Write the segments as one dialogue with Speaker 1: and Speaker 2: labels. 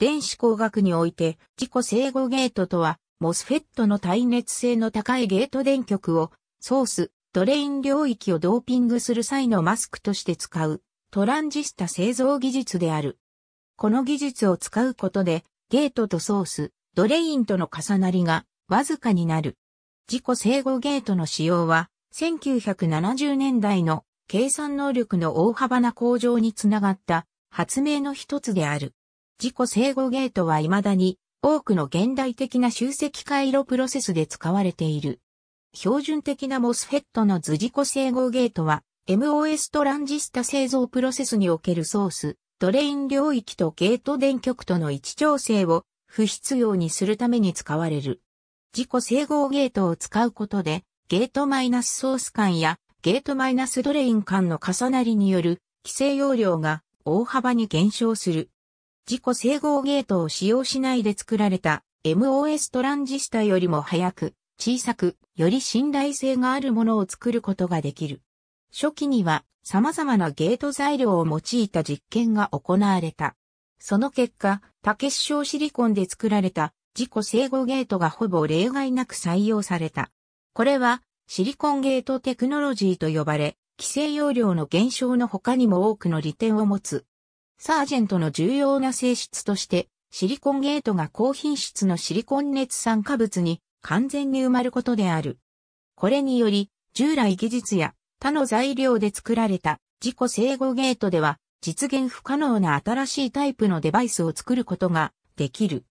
Speaker 1: 電子工学において、自己整合ゲートとは、モスフェットの耐熱性の高いゲート電極を、ソース、ドレイン領域をドーピングする際のマスクとして使う、トランジスタ製造技術である。この技術を使うことで、ゲートとソース、ドレインとの重なりが、わずかになる。自己整合ゲートの使用は、1970年代の計算能力の大幅な向上につながった発明の一つである。自己整合ゲートは未だに多くの現代的な集積回路プロセスで使われている。標準的なモスフェットの図自己整合ゲートは MOS トランジスタ製造プロセスにおけるソース、ドレイン領域とゲート電極との位置調整を不必要にするために使われる。自己整合ゲートを使うことで、ゲートマイナスソース間やゲートマイナスドレイン間の重なりによる規制容量が大幅に減少する。自己整合ゲートを使用しないで作られた MOS トランジスタよりも早く、小さく、より信頼性があるものを作ることができる。初期には様々なゲート材料を用いた実験が行われた。その結果、竹結晶シリコンで作られた自己整合ゲートがほぼ例外なく採用された。これはシリコンゲートテクノロジーと呼ばれ、規制容量の減少の他にも多くの利点を持つサージェントの重要な性質として、シリコンゲートが高品質のシリコン熱酸化物に完全に埋まることである。これにより、従来技術や他の材料で作られた自己整合ゲートでは実現不可能な新しいタイプのデバイスを作ることができる。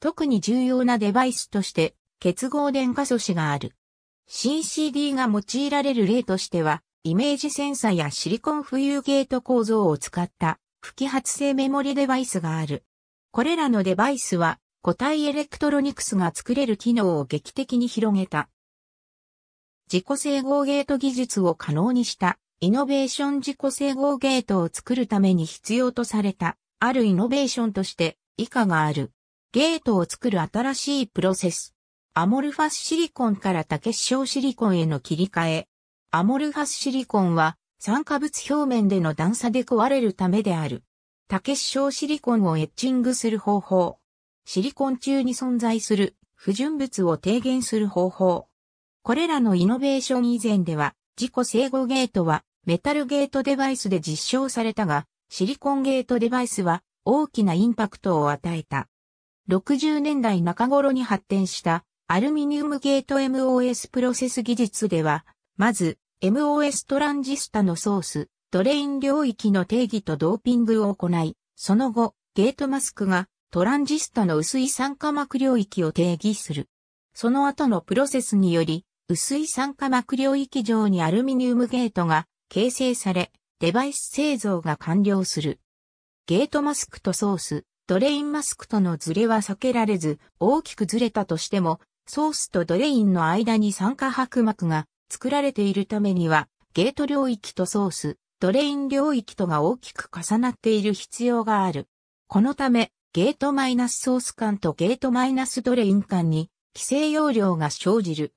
Speaker 1: 特に重要なデバイスとして結合電化素子がある。CCD が用いられる例としては、イメージセンサやシリコン浮遊ゲート構造を使った不揮発性メモリデバイスがある。これらのデバイスは、固体エレクトロニクスが作れる機能を劇的に広げた。自己整合ゲート技術を可能にした、イノベーション自己整合ゲートを作るために必要とされた、あるイノベーションとして、以下がある。ゲートを作る新しいプロセス。アモルファスシリコンから多結晶シリコンへの切り替え。アモルファスシリコンは酸化物表面での段差で壊れるためである。竹結晶シリコンをエッチングする方法。シリコン中に存在する不純物を低減する方法。これらのイノベーション以前では、自己整合ゲートはメタルゲートデバイスで実証されたが、シリコンゲートデバイスは大きなインパクトを与えた。60年代中頃に発展したアルミニウムゲート MOS プロセス技術では、まず MOS トランジスタのソース、ドレイン領域の定義とドーピングを行い、その後、ゲートマスクがトランジスタの薄い酸化膜領域を定義する。その後のプロセスにより、薄い酸化膜領域上にアルミニウムゲートが形成され、デバイス製造が完了する。ゲートマスクとソース、ドレインマスクとのズレは避けられず、大きくずれたとしても、ソースとドレインの間に酸化薄膜が作られているためには、ゲート領域とソース、ドレイン領域とが大きく重なっている必要がある。このため、ゲートマイナスソース間とゲートマイナスドレイン間に、規制容量が生じる。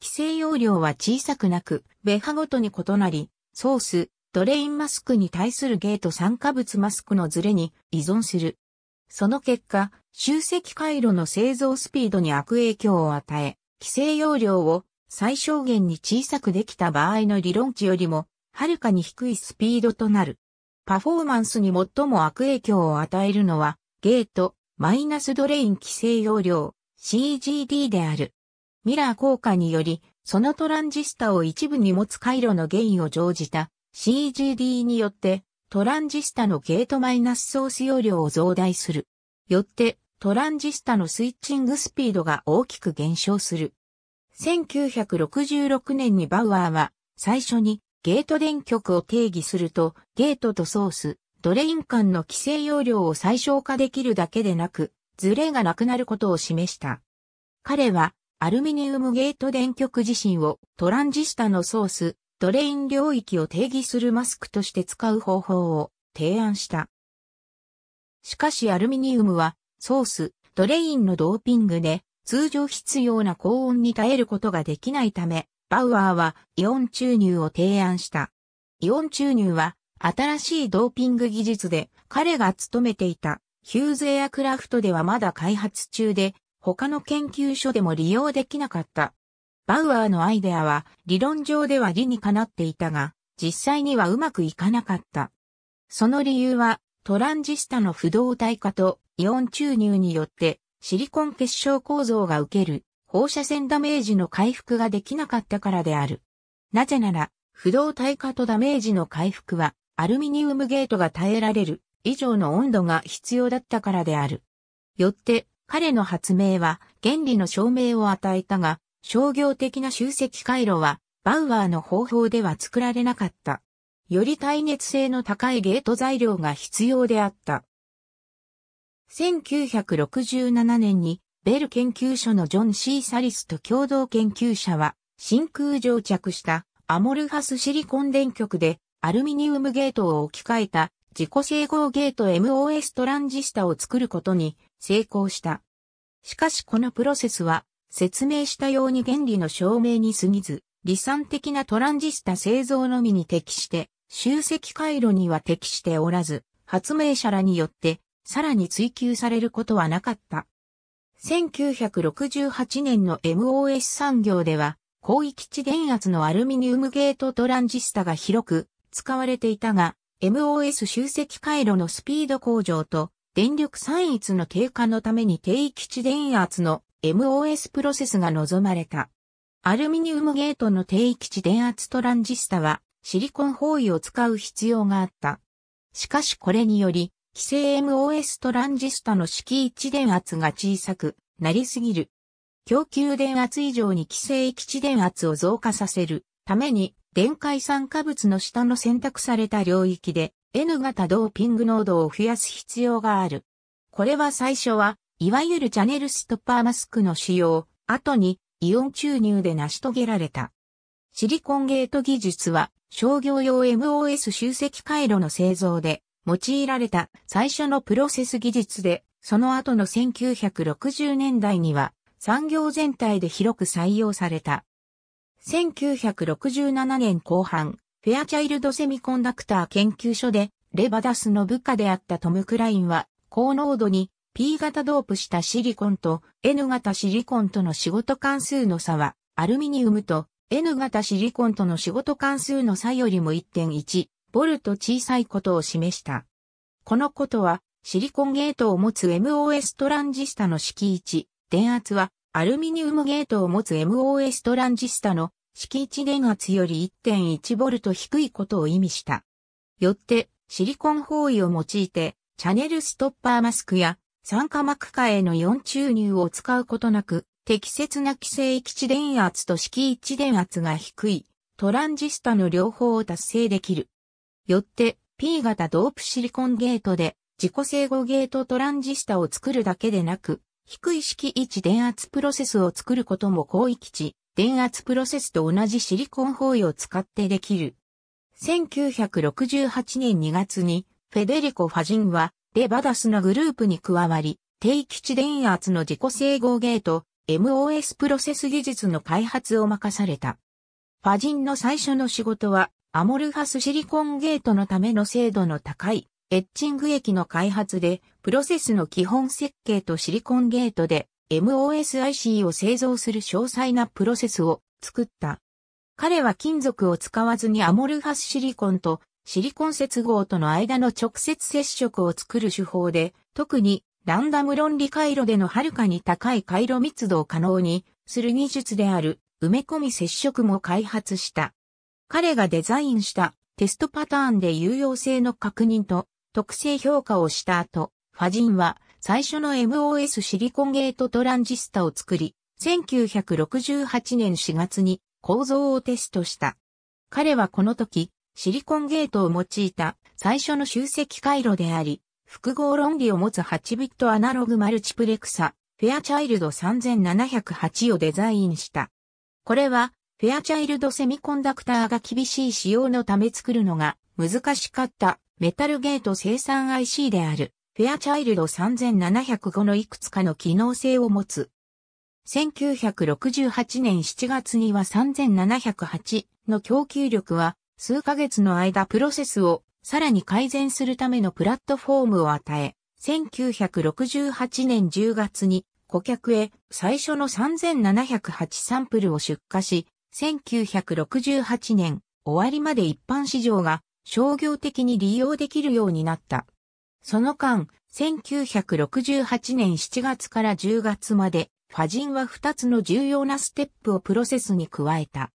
Speaker 1: 規制容量は小さくなく、ベハごとに異なり、ソース、ドレインマスクに対するゲート酸化物マスクのズレに依存する。その結果、集積回路の製造スピードに悪影響を与え、規制容量を最小限に小さくできた場合の理論値よりも、はるかに低いスピードとなる。パフォーマンスに最も悪影響を与えるのは、ゲート、マイナスドレイン規制容量、CGD である。ミラー効果により、そのトランジスタを一部に持つ回路のゲインを乗じた CGD によって、トランジスタのゲートマイナスソース容量を増大する。よって、トランジスタのスイッチングスピードが大きく減少する。1966年にバウアーは最初にゲート電極を定義するとゲートとソース、ドレイン間の規制容量を最小化できるだけでなく、ズレがなくなることを示した。彼はアルミニウムゲート電極自身をトランジスタのソース、ドレイン領域を定義するマスクとして使う方法を提案した。しかしアルミニウムはソース、ドレインのドーピングで通常必要な高温に耐えることができないため、バウアーはイオン注入を提案した。イオン注入は新しいドーピング技術で彼が勤めていたヒューズエアクラフトではまだ開発中で他の研究所でも利用できなかった。バウアーのアイデアは理論上では理にかなっていたが実際にはうまくいかなかった。その理由はトランジスタの不動体化とイオン注入によってシリコン結晶構造が受ける放射線ダメージの回復ができなかったからである。なぜなら、不動体化とダメージの回復は、アルミニウムゲートが耐えられる以上の温度が必要だったからである。よって、彼の発明は原理の証明を与えたが、商業的な集積回路は、バウアーの方法では作られなかった。より耐熱性の高いゲート材料が必要であった。1967年にベル研究所のジョン・シー・サリスと共同研究者は真空蒸着したアモルハスシリコン電極でアルミニウムゲートを置き換えた自己整合ゲート MOS トランジスタを作ることに成功した。しかしこのプロセスは説明したように原理の証明に過ぎず、理算的なトランジスタ製造のみに適して、集積回路には適しておらず、発明者らによってさらに追求されることはなかった。1968年の MOS 産業では、広域地電圧のアルミニウムゲートトランジスタが広く使われていたが、MOS 集積回路のスピード向上と電力散逸の低下のために低域地電圧の MOS プロセスが望まれた。アルミニウムゲートの低域地電圧トランジスタはシリコン包囲を使う必要があった。しかしこれにより規制 MOS トランジスタの式一電圧が小さくなりすぎる。供給電圧以上に規制域地電圧を増加させるために、電解酸化物の下の選択された領域で N 型ドーピング濃度を増やす必要がある。これは最初は、いわゆるチャネルストッパーマスクの使用、後にイオン注入で成し遂げられた。シリコンゲート技術は商業用 MOS 集積回路の製造で用いられた最初のプロセス技術で、その後の1960年代には産業全体で広く採用された。1967年後半、フェアチャイルドセミコンダクター研究所で、レバダスの部下であったトム・クラインは、高濃度に P 型ドープしたシリコンと N 型シリコンとの仕事関数の差は、アルミニウムと N 型シリコンとの仕事関数の差よりも1.1ボルト小さいことを示した。このことは、シリコンゲートを持つ MOS トランジスタの式置。電圧は、アルミニウムゲートを持つ MOS トランジスタの式置。電圧より1 1ト低いことを意味した。よって、シリコン方位を用いて、チャネルストッパーマスクや酸化膜下への4注入を使うことなく、適切な規制域地電圧と式1電圧が低いトランジスタの両方を達成できる。よって P 型ドープシリコンゲートで自己整合ゲートトランジスタを作るだけでなく、低い式位置電圧プロセスを作ることも広域値電圧プロセスと同じシリコン包囲を使ってできる。1968年2月にフェデリコ・ファジンはレバダスのグループに加わり、低基地電圧の自己整合ゲート MOS プロセス技術の開発を任された。ファジンの最初の仕事はアモルファスシリコンゲートのための精度の高いエッチング液の開発で、プロセスの基本設計とシリコンゲートで MOSIC を製造する詳細なプロセスを作った。彼は金属を使わずにアモルファスシリコンとシリコン接合との間の直接接触を作る手法で、特にランダム論理回路でのはるかに高い回路密度を可能にする技術である埋め込み接触も開発した。彼がデザインしたテストパターンで有用性の確認と特性評価をした後、ファジンは最初の MOS シリコンゲートトランジスタを作り、1968年4月に構造をテストした。彼はこの時、シリコンゲートを用いた最初の集積回路であり、複合論理を持つ8ビットアナログマルチプレクサ、フェアチャイルド3708をデザインした。これはフェアチャイルドセミコンダクターが厳しい仕様のため作るのが難しかったメタルゲート生産 IC であるフェアチャイルド3705のいくつかの機能性を持つ。1968年7月には3708の供給力は数ヶ月の間プロセスをさらに改善するためのプラットフォームを与え、1968年10月に顧客へ最初の3708サンプルを出荷し、1968年終わりまで一般市場が商業的に利用できるようになった。その間、1968年7月から10月まで、ファジンは2つの重要なステップをプロセスに加えた。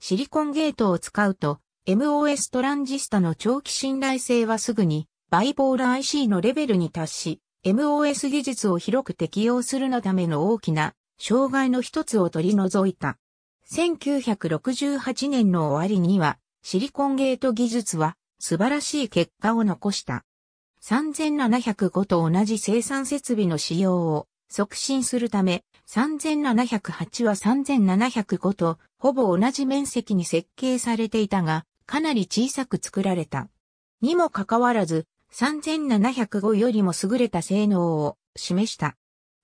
Speaker 1: シリコンゲートを使うと、MOS トランジスタの長期信頼性はすぐに、バイボール IC のレベルに達し、MOS 技術を広く適用するのための大きな障害の一つを取り除いた。1968年の終わりには、シリコンゲート技術は素晴らしい結果を残した。3705と同じ生産設備の使用を促進するため、3708は3705とほぼ同じ面積に設計されていたが、かなり小さく作られた。にもかかわらず、3705よりも優れた性能を示した。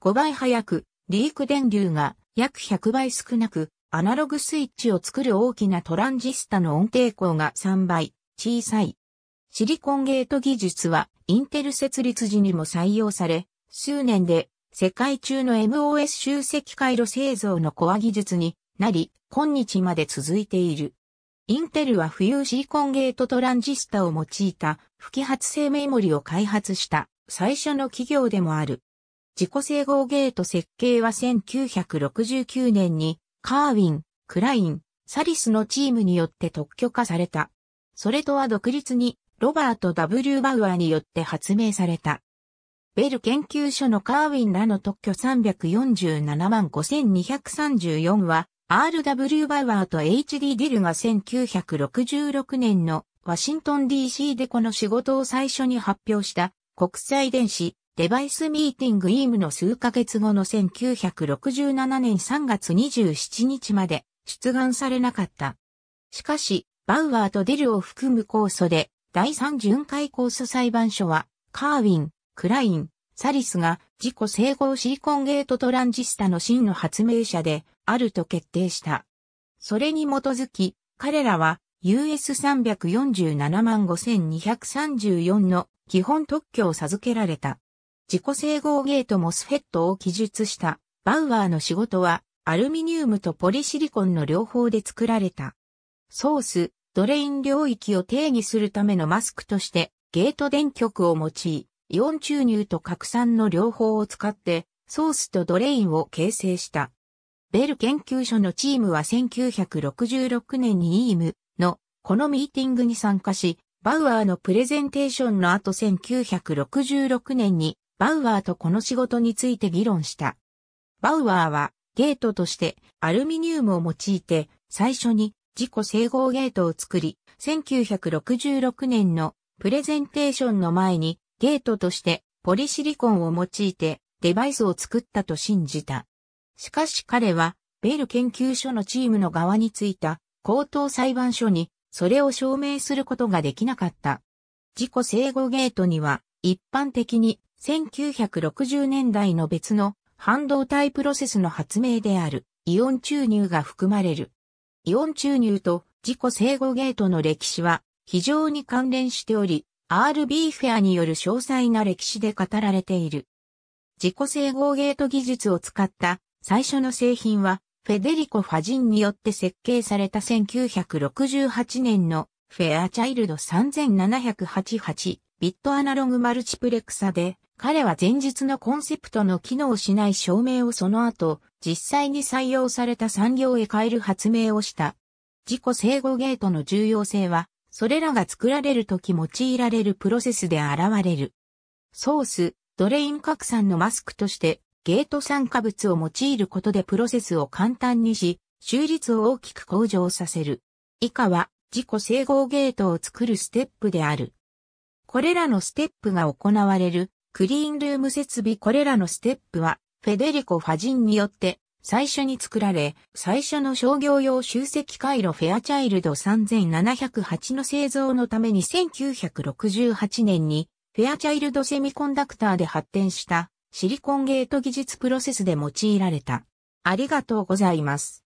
Speaker 1: 5倍速く、リーク電流が約100倍少なく、アナログスイッチを作る大きなトランジスタの音抵抗が3倍、小さい。シリコンゲート技術はインテル設立時にも採用され、数年で世界中の MOS 集積回路製造のコア技術になり、今日まで続いている。インテルは浮遊シリコンゲートトランジスタを用いた不揮発性メモリを開発した最初の企業でもある。自己整合ゲート設計は1969年にカーウィン、クライン、サリスのチームによって特許化された。それとは独立にロバート・ W・ バウアーによって発明された。ベル研究所のカーウィンらの特許347万5234は、R.W. バウアーと H.D. ディルが1966年のワシントン D.C. でこの仕事を最初に発表した国際電子デバイスミーティングイームの数ヶ月後の1967年3月27日まで出願されなかった。しかし、バウアーとデルを含む控訴で、第3巡回控訴裁判所は、カーウィン、クライン、サリスが自己整合シリコンゲートトランジスタの真の発明者であると決定した。それに基づき、彼らは US347 5234の基本特許を授けられた。自己整合ゲートモスフェットを記述したバウアーの仕事はアルミニウムとポリシリコンの両方で作られた。ソース、ドレイン領域を定義するためのマスクとしてゲート電極を用い、イオン注入と拡散の両方を使ってソースとドレインを形成した。ベル研究所のチームは1966年に EM のこのミーティングに参加し、バウアーのプレゼンテーションの後1966年にバウアーとこの仕事について議論した。バウアーはゲートとしてアルミニウムを用いて最初に自己整合ゲートを作り、1966年のプレゼンテーションの前にゲートとしてポリシリコンを用いてデバイスを作ったと信じた。しかし彼はベル研究所のチームの側についた高等裁判所にそれを証明することができなかった。自己整合ゲートには一般的に1960年代の別の半導体プロセスの発明であるイオン注入が含まれる。イオン注入と自己整合ゲートの歴史は非常に関連しており、RB フェアによる詳細な歴史で語られている。自己整合ゲート技術を使った最初の製品はフェデリコ・ファジンによって設計された1968年のフェアチャイルド3788ビットアナログマルチプレクサで彼は前述のコンセプトの機能しない証明をその後、実際に採用された産業へ変える発明をした。自己整合ゲートの重要性は、それらが作られるとき用いられるプロセスで現れる。ソース、ドレイン拡散のマスクとして、ゲート酸化物を用いることでプロセスを簡単にし、収率を大きく向上させる。以下は、自己整合ゲートを作るステップである。これらのステップが行われるクリーンルーム設備これらのステップは、フェデリコ・ファジンによって最初に作られ、最初の商業用集積回路フェアチャイルド3708の製造のために1968年にフェアチャイルドセミコンダクターで発展したシリコンゲート技術プロセスで用いられた。ありがとうございます。